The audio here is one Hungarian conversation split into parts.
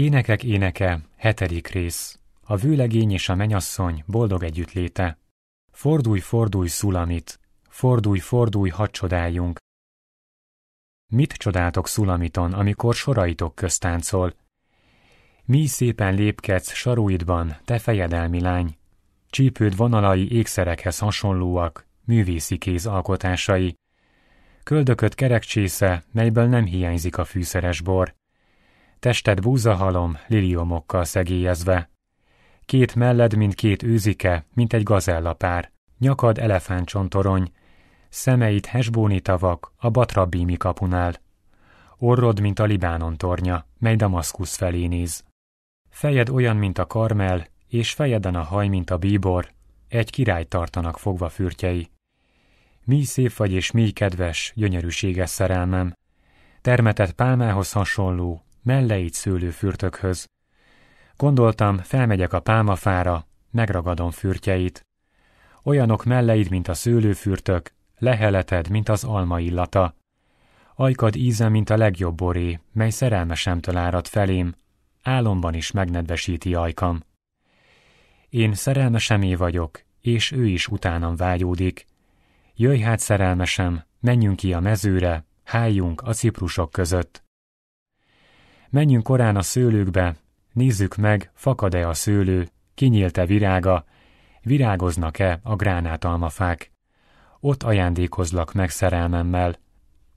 Énekek éneke, hetedik rész. A vőlegény és a menyasszony boldog együttléte. Fordulj, fordulj, szulamit! Fordulj, fordulj, hadd csodáljunk! Mit csodáltok szulamiton, amikor soraitok köztáncol? Mi szépen lépkedsz saruidban, te fejedelmi lány! Csípőd vonalai ékszerekhez hasonlóak, művészi kéz alkotásai. köldököt kerekcsésze, melyből nem hiányzik a fűszeres bor – Tested búzahalom, liliomokkal szegélyezve. Két melled, mint két őzike, mint egy gazellapár, nyakad elefántcsontorony, szemeit hesbóni tavak a batrabbími kapunál. Orrod, mint a Libánon tornya, mely Damaszkusz felé néz. Fejed olyan, mint a karmel, és fejeden a haj, mint a bíbor, egy király tartanak fogva fürtjei. Mi szép vagy és mi kedves, gyönyörűséges szerelmem. Termetett pálmához hasonló, melleit szőlő fürtökhöz. Gondoltam, felmegyek a pálmafára, megragadom fürtjeit. Olyanok melleid, mint a szőlőfürtök, leheleted, mint az alma illata. Ajkad íze, mint a legjobb boré, mely szerelmesemtől árad felém, álomban is megnedvesíti ajkam. Én szerelmesemé vagyok, és ő is utánam vágyódik. Jöjj hát, szerelmesem, menjünk ki a mezőre, háljunk a ciprusok között. Menjünk korán a szőlőkbe, nézzük meg, fakad-e a szőlő, kinyílt-e virága, virágoznak-e a gránátalmafák. Ott ajándékozlak meg szerelmemmel.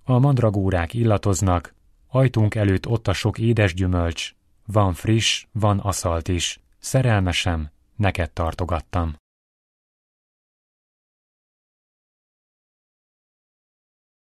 A mandragórák illatoznak, ajtunk előtt ott a sok édes gyümölcs. Van friss, van aszalt is. Szerelmesem, neked tartogattam.